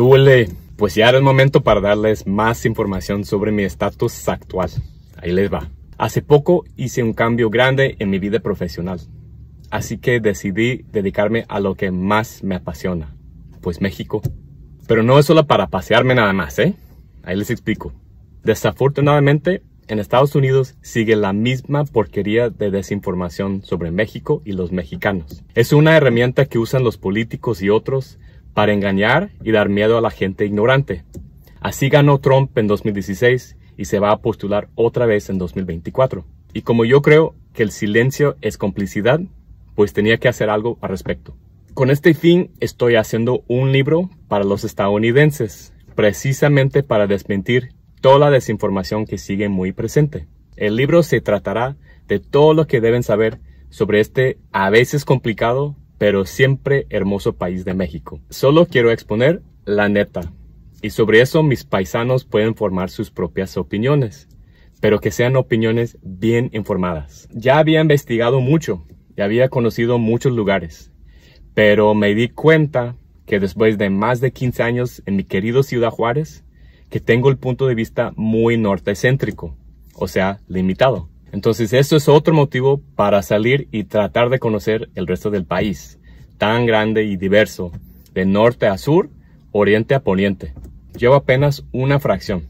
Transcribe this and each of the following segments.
huele? Pues ya era el momento para darles más información sobre mi estatus actual. Ahí les va. Hace poco hice un cambio grande en mi vida profesional, así que decidí dedicarme a lo que más me apasiona, pues México. Pero no es solo para pasearme nada más, ¿eh? Ahí les explico. Desafortunadamente, en Estados Unidos sigue la misma porquería de desinformación sobre México y los mexicanos. Es una herramienta que usan los políticos y otros para engañar y dar miedo a la gente ignorante. Así ganó Trump en 2016 y se va a postular otra vez en 2024. Y como yo creo que el silencio es complicidad, pues tenía que hacer algo al respecto. Con este fin estoy haciendo un libro para los estadounidenses, precisamente para desmentir toda la desinformación que sigue muy presente. El libro se tratará de todo lo que deben saber sobre este a veces complicado pero siempre hermoso país de México. Solo quiero exponer la neta. Y sobre eso mis paisanos pueden formar sus propias opiniones, pero que sean opiniones bien informadas. Ya había investigado mucho, y había conocido muchos lugares, pero me di cuenta que después de más de 15 años en mi querido Ciudad Juárez, que tengo el punto de vista muy nortecéntrico, o sea, limitado. Entonces, esto es otro motivo para salir y tratar de conocer el resto del país, tan grande y diverso, de norte a sur, oriente a poniente. Llevo apenas una fracción,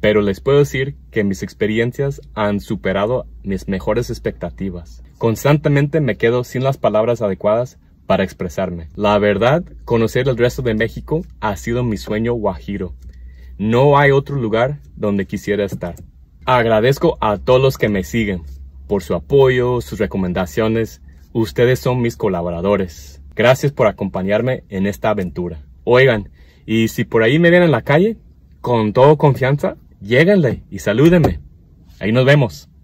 pero les puedo decir que mis experiencias han superado mis mejores expectativas. Constantemente me quedo sin las palabras adecuadas para expresarme. La verdad, conocer el resto de México ha sido mi sueño guajiro. No hay otro lugar donde quisiera estar. Agradezco a todos los que me siguen por su apoyo, sus recomendaciones. Ustedes son mis colaboradores. Gracias por acompañarme en esta aventura. Oigan, y si por ahí me ven en la calle, con toda confianza, lléganle y salúdenme. Ahí nos vemos.